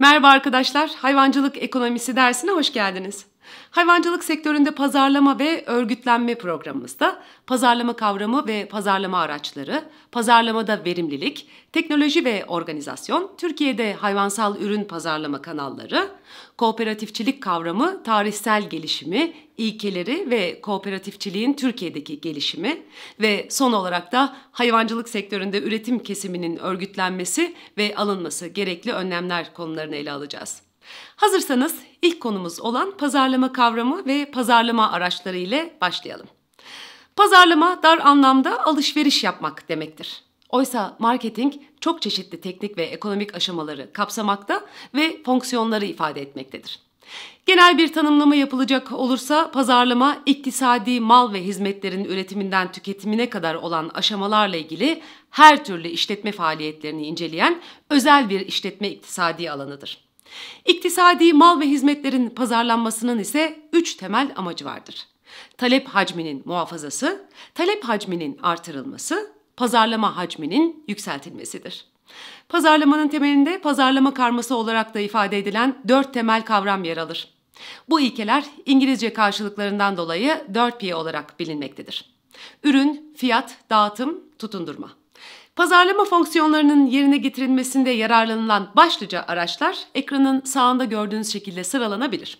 Merhaba arkadaşlar, hayvancılık ekonomisi dersine hoş geldiniz. Hayvancılık sektöründe pazarlama ve örgütlenme programımızda pazarlama kavramı ve pazarlama araçları, pazarlamada verimlilik, teknoloji ve organizasyon, Türkiye'de hayvansal ürün pazarlama kanalları, kooperatifçilik kavramı, tarihsel gelişimi, ilkeleri ve kooperatifçiliğin Türkiye'deki gelişimi ve son olarak da hayvancılık sektöründe üretim kesiminin örgütlenmesi ve alınması gerekli önlemler konularını ele alacağız. Hazırsanız ilk konumuz olan pazarlama kavramı ve pazarlama araçları ile başlayalım. Pazarlama dar anlamda alışveriş yapmak demektir. Oysa marketing çok çeşitli teknik ve ekonomik aşamaları kapsamakta ve fonksiyonları ifade etmektedir. Genel bir tanımlama yapılacak olursa pazarlama iktisadi mal ve hizmetlerin üretiminden tüketimine kadar olan aşamalarla ilgili her türlü işletme faaliyetlerini inceleyen özel bir işletme iktisadi alanıdır. İktisadi mal ve hizmetlerin pazarlanmasının ise üç temel amacı vardır. Talep hacminin muhafazası, talep hacminin artırılması, pazarlama hacminin yükseltilmesidir. Pazarlamanın temelinde pazarlama karması olarak da ifade edilen dört temel kavram yer alır. Bu ilkeler İngilizce karşılıklarından dolayı 4P olarak bilinmektedir. Ürün, fiyat, dağıtım, tutundurma. Pazarlama fonksiyonlarının yerine getirilmesinde yararlanılan başlıca araçlar ekranın sağında gördüğünüz şekilde sıralanabilir.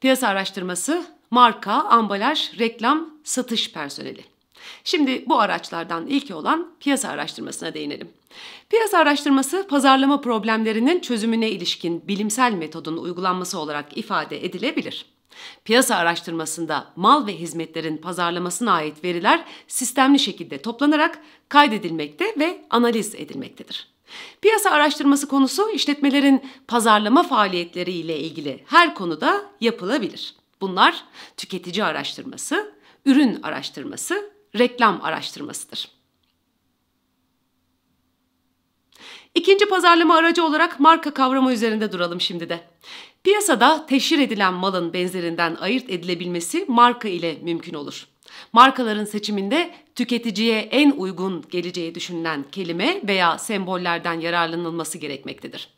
Piyasa araştırması, marka, ambalaj, reklam, satış personeli. Şimdi bu araçlardan ilki olan piyasa araştırmasına değinelim. Piyasa araştırması pazarlama problemlerinin çözümüne ilişkin bilimsel metodun uygulanması olarak ifade edilebilir. Piyasa araştırmasında mal ve hizmetlerin pazarlamasına ait veriler sistemli şekilde toplanarak kaydedilmekte ve analiz edilmektedir. Piyasa araştırması konusu işletmelerin pazarlama faaliyetleri ile ilgili her konuda yapılabilir. Bunlar tüketici araştırması, ürün araştırması, reklam araştırmasıdır. İkinci pazarlama aracı olarak marka kavramı üzerinde duralım şimdi de. Piyasada teşhir edilen malın benzerinden ayırt edilebilmesi marka ile mümkün olur. Markaların seçiminde tüketiciye en uygun geleceği düşünülen kelime veya sembollerden yararlanılması gerekmektedir.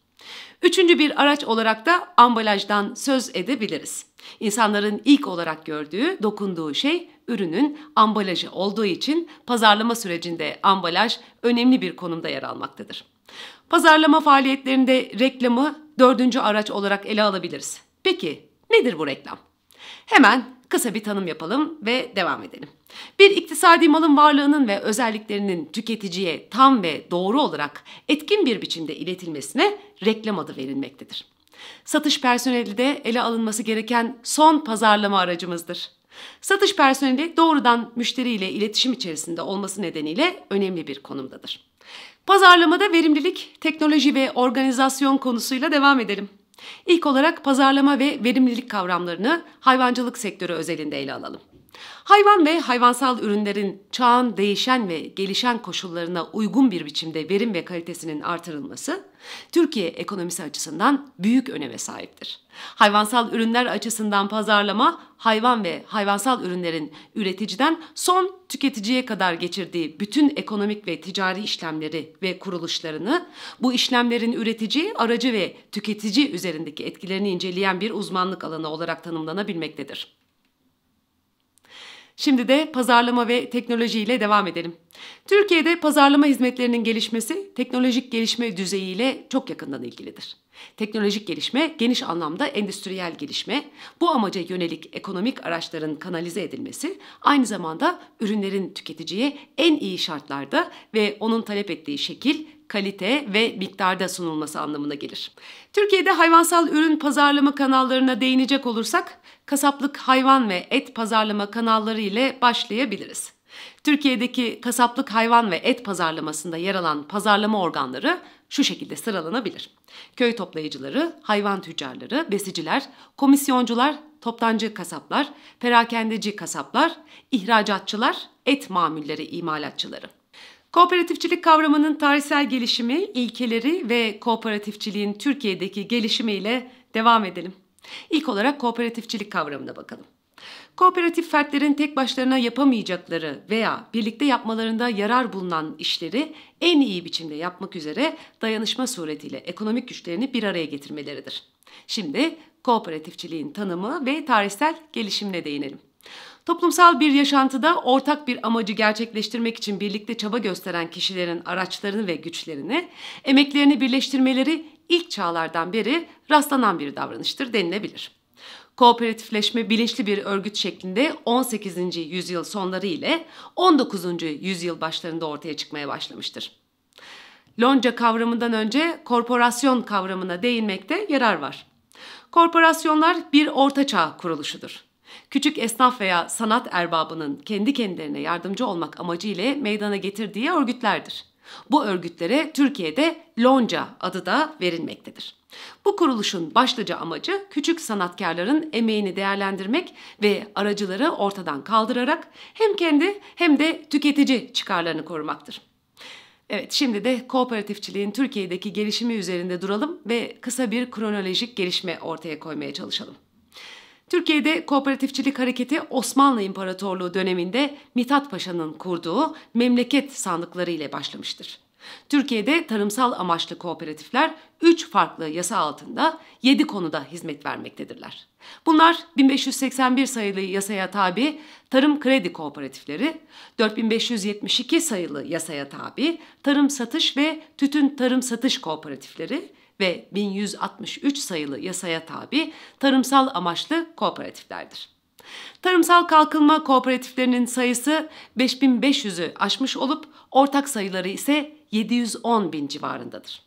Üçüncü bir araç olarak da ambalajdan söz edebiliriz. İnsanların ilk olarak gördüğü, dokunduğu şey ürünün ambalajı olduğu için pazarlama sürecinde ambalaj önemli bir konumda yer almaktadır. Pazarlama faaliyetlerinde reklamı dördüncü araç olarak ele alabiliriz. Peki nedir bu reklam? Hemen kısa bir tanım yapalım ve devam edelim. Bir iktisadi malın varlığının ve özelliklerinin tüketiciye tam ve doğru olarak etkin bir biçimde iletilmesine reklam adı verilmektedir. Satış personeli de ele alınması gereken son pazarlama aracımızdır. Satış personeli doğrudan müşteriyle iletişim içerisinde olması nedeniyle önemli bir konumdadır. Pazarlamada verimlilik, teknoloji ve organizasyon konusuyla devam edelim. İlk olarak pazarlama ve verimlilik kavramlarını hayvancılık sektörü özelinde ele alalım. Hayvan ve hayvansal ürünlerin çağın değişen ve gelişen koşullarına uygun bir biçimde verim ve kalitesinin artırılması Türkiye ekonomisi açısından büyük öneme sahiptir. Hayvansal ürünler açısından pazarlama, hayvan ve hayvansal ürünlerin üreticiden son tüketiciye kadar geçirdiği bütün ekonomik ve ticari işlemleri ve kuruluşlarını, bu işlemlerin üretici, aracı ve tüketici üzerindeki etkilerini inceleyen bir uzmanlık alanı olarak tanımlanabilmektedir. Şimdi de pazarlama ve teknoloji ile devam edelim. Türkiye'de pazarlama hizmetlerinin gelişmesi teknolojik gelişme düzeyiyle çok yakından ilgilidir. Teknolojik gelişme geniş anlamda endüstriyel gelişme, bu amaca yönelik ekonomik araçların kanalize edilmesi, aynı zamanda ürünlerin tüketiciye en iyi şartlarda ve onun talep ettiği şekil kalite ve miktarda sunulması anlamına gelir. Türkiye'de hayvansal ürün pazarlama kanallarına değinecek olursak, kasaplık hayvan ve et pazarlama kanalları ile başlayabiliriz. Türkiye'deki kasaplık hayvan ve et pazarlamasında yer alan pazarlama organları şu şekilde sıralanabilir. Köy toplayıcıları, hayvan tüccarları, besiciler, komisyoncular, toptancı kasaplar, perakendeci kasaplar, ihracatçılar, et mamulleri imalatçıları. Kooperatifçilik kavramının tarihsel gelişimi, ilkeleri ve kooperatifçiliğin Türkiye'deki gelişimiyle devam edelim. İlk olarak kooperatifçilik kavramına bakalım. Kooperatif fertlerin tek başlarına yapamayacakları veya birlikte yapmalarında yarar bulunan işleri en iyi biçimde yapmak üzere dayanışma suretiyle ekonomik güçlerini bir araya getirmeleridir. Şimdi kooperatifçiliğin tanımı ve tarihsel gelişimine değinelim. Toplumsal bir yaşantıda ortak bir amacı gerçekleştirmek için birlikte çaba gösteren kişilerin araçlarını ve güçlerini, emeklerini birleştirmeleri ilk çağlardan beri rastlanan bir davranıştır denilebilir. Kooperatifleşme bilinçli bir örgüt şeklinde 18. yüzyıl sonları ile 19. yüzyıl başlarında ortaya çıkmaya başlamıştır. Lonca kavramından önce korporasyon kavramına değinmekte yarar var. Korporasyonlar bir ortaçağ kuruluşudur. Küçük esnaf veya sanat erbabının kendi kendilerine yardımcı olmak amacıyla meydana getirdiği örgütlerdir. Bu örgütlere Türkiye'de lonca adı da verilmektedir. Bu kuruluşun başlıca amacı küçük sanatkarların emeğini değerlendirmek ve aracıları ortadan kaldırarak hem kendi hem de tüketici çıkarlarını korumaktır. Evet şimdi de kooperatifçiliğin Türkiye'deki gelişimi üzerinde duralım ve kısa bir kronolojik gelişme ortaya koymaya çalışalım. Türkiye'de kooperatifçilik hareketi Osmanlı İmparatorluğu döneminde Mithat Paşa'nın kurduğu memleket sandıkları ile başlamıştır. Türkiye'de tarımsal amaçlı kooperatifler 3 farklı yasa altında 7 konuda hizmet vermektedirler. Bunlar 1581 sayılı yasaya tabi tarım kredi kooperatifleri, 4572 sayılı yasaya tabi tarım satış ve tütün tarım satış kooperatifleri, ve 1163 sayılı yasaya tabi tarımsal amaçlı kooperatiflerdir. Tarımsal kalkınma kooperatiflerinin sayısı 5500'ü aşmış olup ortak sayıları ise 710 bin civarındadır.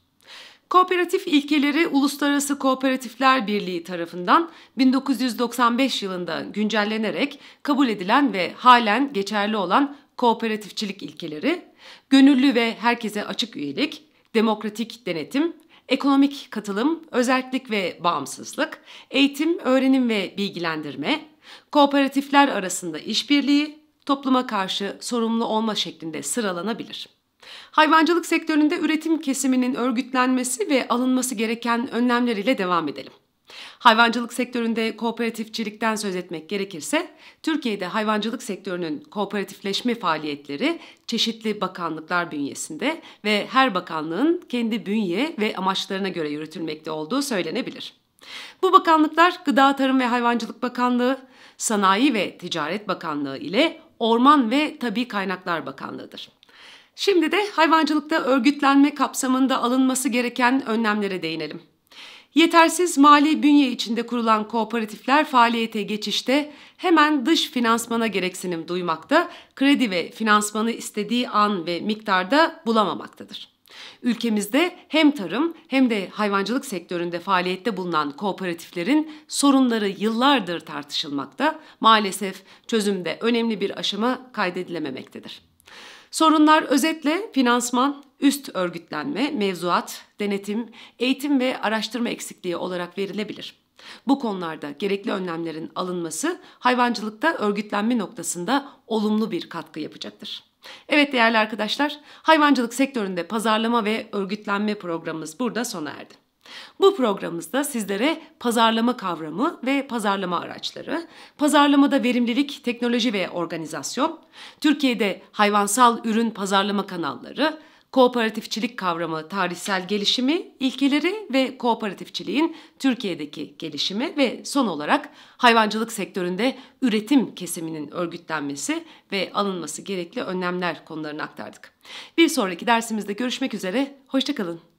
Kooperatif ilkeleri Uluslararası Kooperatifler Birliği tarafından 1995 yılında güncellenerek kabul edilen ve halen geçerli olan kooperatifçilik ilkeleri, gönüllü ve herkese açık üyelik, demokratik denetim, ekonomik katılım, özellik ve bağımsızlık, eğitim, öğrenim ve bilgilendirme, kooperatifler arasında işbirliği, topluma karşı sorumlu olma şeklinde sıralanabilir. Hayvancılık sektöründe üretim kesiminin örgütlenmesi ve alınması gereken önlemler ile devam edelim. Hayvancılık sektöründe kooperatifçilikten söz etmek gerekirse, Türkiye'de hayvancılık sektörünün kooperatifleşme faaliyetleri çeşitli bakanlıklar bünyesinde ve her bakanlığın kendi bünye ve amaçlarına göre yürütülmekte olduğu söylenebilir. Bu bakanlıklar Gıda Tarım ve Hayvancılık Bakanlığı, Sanayi ve Ticaret Bakanlığı ile Orman ve Tabi Kaynaklar Bakanlığı'dır. Şimdi de hayvancılıkta örgütlenme kapsamında alınması gereken önlemlere değinelim. Yetersiz mali bünye içinde kurulan kooperatifler faaliyete geçişte hemen dış finansmana gereksinim duymakta, kredi ve finansmanı istediği an ve miktarda bulamamaktadır. Ülkemizde hem tarım hem de hayvancılık sektöründe faaliyette bulunan kooperatiflerin sorunları yıllardır tartışılmakta, maalesef çözümde önemli bir aşama kaydedilememektedir. Sorunlar özetle finansman, üst örgütlenme, mevzuat, denetim, eğitim ve araştırma eksikliği olarak verilebilir. Bu konularda gerekli önlemlerin alınması hayvancılıkta örgütlenme noktasında olumlu bir katkı yapacaktır. Evet değerli arkadaşlar, hayvancılık sektöründe pazarlama ve örgütlenme programımız burada sona erdi. Bu programımızda sizlere pazarlama kavramı ve pazarlama araçları, pazarlamada verimlilik, teknoloji ve organizasyon, Türkiye'de hayvansal ürün pazarlama kanalları, kooperatifçilik kavramı tarihsel gelişimi, ilkeleri ve kooperatifçiliğin Türkiye'deki gelişimi ve son olarak hayvancılık sektöründe üretim kesiminin örgütlenmesi ve alınması gerekli önlemler konularını aktardık. Bir sonraki dersimizde görüşmek üzere, hoşçakalın.